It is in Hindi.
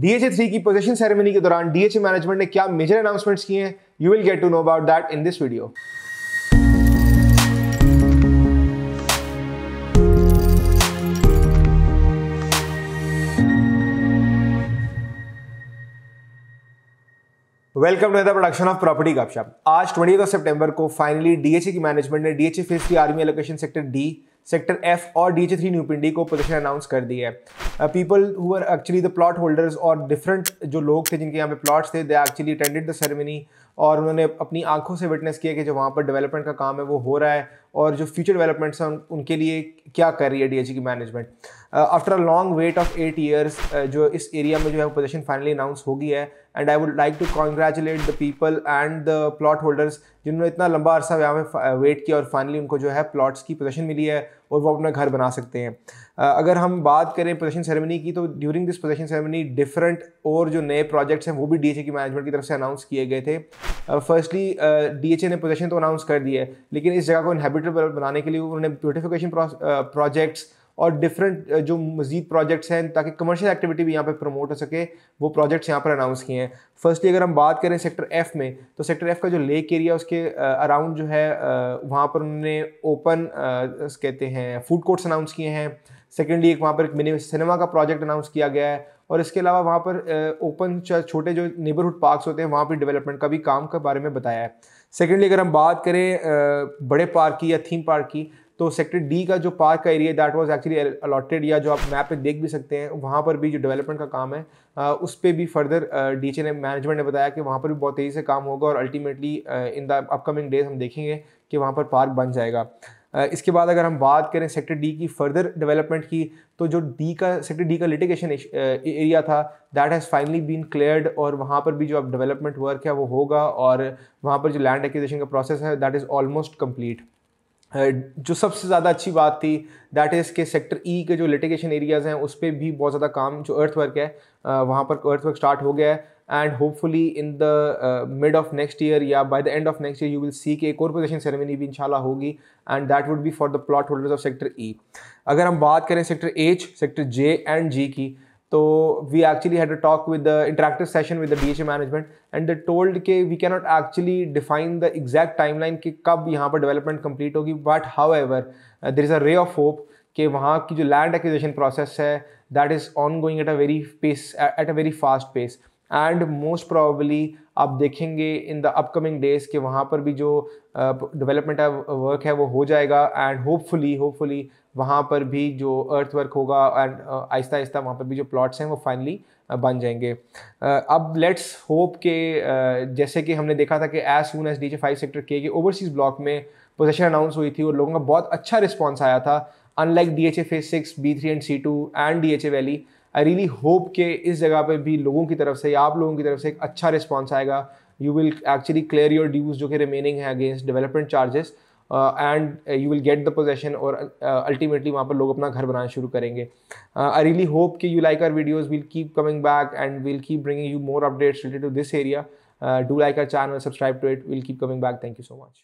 डीएचए थ्री की पोजिशन सेरेमनी के दौरान डीएचए मैनेजमेंट ने क्या मेजर अनाउंसमेंट्स किए हैं you will gate to know about that in this video welcome to the production of property गपशप आज ट्वेंटी सितंबर को फाइनली डीएचए की मैनेजमेंट ने डीएचए फेज की army allocation sector D sector F और डी जी थ्री न्यूपिंडी को पोजिशन अनाउंस कर दी है people who are actually the plot holders और डिफरेंट जो लोग थे जिनके यहाँ पे प्लॉट्स थे they actually attended the ceremony और उन्होंने अपनी आंखों से विटनेस किया कि जो वहाँ पर डेवलपमेंट का काम है वो हो रहा है और जो फ्यूचर डेवलपमेंट्स हैं उनके लिए क्या कर रही है डी e की management after a long wait of eight years जो इस एरिया में जो है वो पोजिशन फाइनली अनाउंस होगी है and I would like to congratulate the people and the plot holders जिन्होंने इतना लंबा अरसा यहाँ पे वेट किया और फाइनली उनको जो है प्लॉट्स की पोजिशन मिली है और वो अपना घर बना सकते हैं uh, अगर हम बात करें पोजिशन सेरेमनी की तो during this possession ceremony different और जो नए प्रोजेक्ट्स हैं वो भी डी e की मैनेजमेंट की तरफ से अनाउंस किए गए थे firstly uh, D uh, e ने पोजिशन तो अनाउंस कर दी है लेकिन इस जगह को इनहेबिट कंप्यूटर बनाने के लिए उन्होंने ब्यूटिफिकेशन प्रोजेक्ट्स uh, और डिफरेंट जो मजीद प्रोजेक्ट्स हैं ताकि कमर्शियल एक्टिविटी भी यहाँ पे प्रमोट हो सके वो प्रोजेक्ट्स यहाँ पर अनाउंस किए हैं फर्स्टली अगर हम बात करें सेक्टर एफ़ में तो सेक्टर एफ़ का जो लेक एरिया उसके अराउंड जो है वहाँ पर उन्होंने ओपन कहते हैं फूड कोर्ट्स अनाउंस किए हैं सेकेंडली एक वहाँ पर एक मिनी सिनेमा का प्रोजेक्ट अनाउंस किया गया है और इसके अलावा वहाँ पर ओपन छोटे जो नेबरहुड पार्क्स होते हैं वहाँ पर डेवलपमेंट का भी काम के बारे में बताया है सेकेंडली अगर हम बात करें बड़े पार्क की या थीम पार्क की तो सेक्टर डी का जो पार्क का area that was actually allotted या जो आप मैप पे देख भी सकते हैं वहाँ पर भी जो डेवलपमेंट का काम है उस पर भी फर्दर डी ने मैनेजमेंट ने बताया कि वहाँ पर भी बहुत तेज़ी से काम होगा और ultimately in the upcoming days हम देखेंगे कि वहाँ पर पार्क बन जाएगा इसके बाद अगर हम बात करें सेक्टर डी की फर्दर डेवलपमेंट की तो जो डी का सेक्टर डी का लिटिगेशन एरिया था that has finally been cleared और वहाँ पर भी जो अब डेवलपमेंट वर्क है वो होगा और वहाँ पर जो लैंड एक्विजिशन का प्रोसेस है दैट इज़ ऑलमोस्ट कम्प्लीट जो सबसे ज़्यादा अच्छी बात थी दैट इज़ के सेक्टर ई e के जो लिटिगेशन एरियाज़ हैं उस पर भी बहुत ज़्यादा काम जो अर्थवर्क है वहाँ पर अर्थवर्क स्टार्ट हो गया है and hopefully in the mid of next year या by the end of next year you will see के एक और पोजेशन सेरेमनी भी इंशाल्लाह होगी and that would be for the plot holders of sector E अगर हम बात करें sector H sector J and G की तो we actually had a talk with the interactive session with the D management and the told के we cannot actually define the exact timeline कि कब यहाँ पर डेवलपमेंट कंप्लीट होगी but however there is a ray of hope कि वहाँ की जो लैंड एक्विजेशन प्रोसेस है that is ongoing at a very pace at a very fast pace and most probably आप देखेंगे इन द अपकमिंग डेज कि वहाँ पर भी जो डेवलपमेंट है वर्क है वो हो जाएगा एंड होपफुली होपफुली वहाँ पर भी जो अर्थ वर्क होगा एंड आहिस्ता आहिस्ता वहाँ पर भी जो प्लॉट्स हैं वो फाइनली बन जाएंगे अब लेट्स होप के जैसे कि हमने देखा था कि as soon as D J five sector के ओवरसीज़ ब्लॉक में पोजिशन अनाउंस हुई थी और लोगों का बहुत अच्छा रिस्पॉन्स आया था unlike D H A phase six B three and C two and D H A valley I really hope के इस जगह पे भी लोगों की तरफ से या आप लोगों की तरफ से एक अच्छा रिस्पॉन्स आएगा you will actually clear your dues जो कि रिमेनिंग है against development charges and you will get the possession और अल्टीमेटली uh, वहाँ पर लोग अपना घर बनाना शुरू करेंगे आई रियली होप कि you like our videos will keep coming back and will keep bringing you more updates related to this area do like our channel subscribe to it will keep coming back thank you so much